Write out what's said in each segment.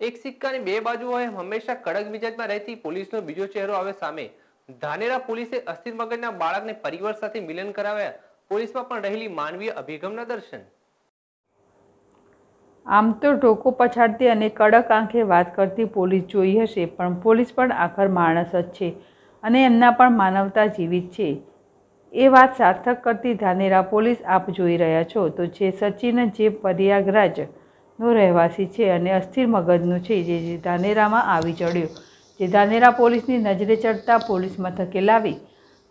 એક સિક્કાની બે બાજુ હોય હંમેશા કડક મિજાજમાં રહેતી પોલીસનો બીજો ચહેરો આવે સામે ધાનેરા પોલીસે અસ્થિર મગજના બાળકને પરિવાર સાથે મિલન કરાવ્યા પોલીસમાં પણ રહેલી માનવીય અભિગમના દર્શન આમ તો ટોકો પછાડતી અને કડક આંખે વાત કરતી પોલીસ જોઈ હશે પણ પોલીસ પણ આખર માણસ જ છે અને એમના પણ માનવતા જીવિત છે એ વાત સાર્થક કરતી ધાનેરા પોલીસ આપ જોઈ રહ્યા છો તો છે સચિન જે પ્રયાગરાજ નો રહેવાસી છે અને અસ્થિર મગજનું છે જે ધાનેરામાં આવી ચડ્યો જે ધાનેરા પોલીસની નજરે ચડતા પોલીસ મથકે લાવી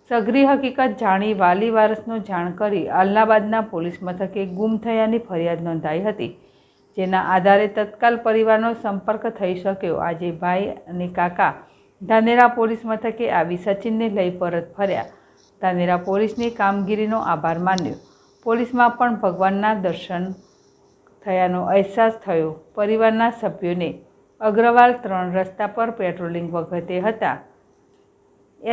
સઘરી હકીકત જાણી વાલી વારસનો જાણ કરી અલ્હાબાદના પોલીસ મથકે ગુમ થયાની ફરિયાદ નોંધાઈ હતી જેના આધારે તત્કાલ પરિવારનો સંપર્ક થઈ શક્યો આજે ભાઈ અને કાકા ધાનેરા પોલીસ મથકે આવી સચિનને લઈ પરત ફર્યા ધાનેરા પોલીસની કામગીરીનો આભાર માન્યો પોલીસમાં પણ ભગવાનના દર્શન થયાનો અહેસાસ થયો પરિવારના સભ્યોને અગ્રવાલ ત્રણ રસ્તા પર પેટ્રોલિંગ વખતે હતા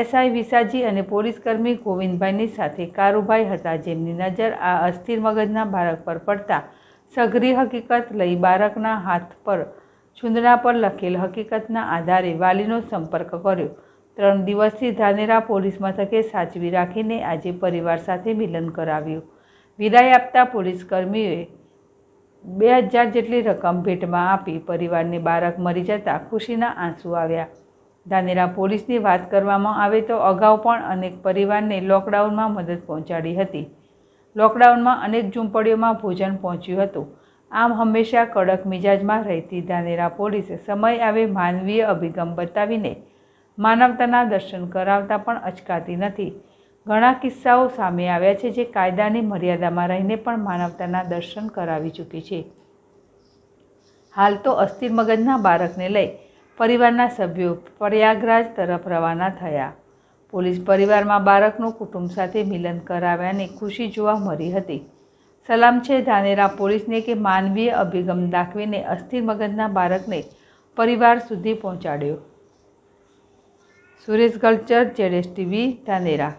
એસઆઈ વિસાજી અને પોલીસકર્મી ગોવિંદભાઈની સાથે કારુભાઈ હતા જેમની નજર આ અસ્થિર મગજના બાળક પર પડતા સઘરી હકીકત લઈ બાળકના હાથ પર ચૂંદડા પર લખેલ હકીકતના આધારે વાલીનો સંપર્ક કર્યો ત્રણ દિવસથી ધાનેરા પોલીસ મથકે સાચવી રાખીને આજે પરિવાર સાથે મિલન કરાવ્યું વિદાય આપતા પોલીસકર્મીઓએ બે હજાર જેટલી રકમ ભેટમાં આપી પરિવારને બાળક મરી જતા ખુશીના આંસુ આવ્યા ધાનેરા પોલીસની વાત કરવામાં આવે તો અગાઉ પણ અનેક પરિવારને લોકડાઉનમાં મદદ પહોંચાડી હતી લોકડાઉનમાં અનેક ઝૂંપડીઓમાં ભોજન પહોંચ્યું હતું આમ હંમેશા કડક મિજાજમાં રહેતી ધાનેરા પોલીસે સમય આવે માનવીય અભિગમ બતાવીને માનવતાના દર્શન કરાવતા પણ અચકાતી નથી ઘણા કિસ્સાઓ સામે આવ્યા છે જે કાયદાની મર્યાદામાં રહીને પણ માનવતાના દર્શન કરાવી ચૂકી છે હાલ તો અસ્થિર મગજના બાળકને લઈ પરિવારના સભ્યો પ્રયાગરાજ તરફ રવાના થયા પોલીસ પરિવારમાં બાળકનું કુટુંબ સાથે મિલન કરાવ્યાની ખુશી જોવા મળી હતી સલામ છે ધાનેરા પોલીસને કે માનવીય અભિગમ દાખવીને અસ્થિર મગજના બાળકને પરિવાર સુધી પહોંચાડ્યો સુરેશ કલ્ચર જેડેશ ટીવી ધાનેરા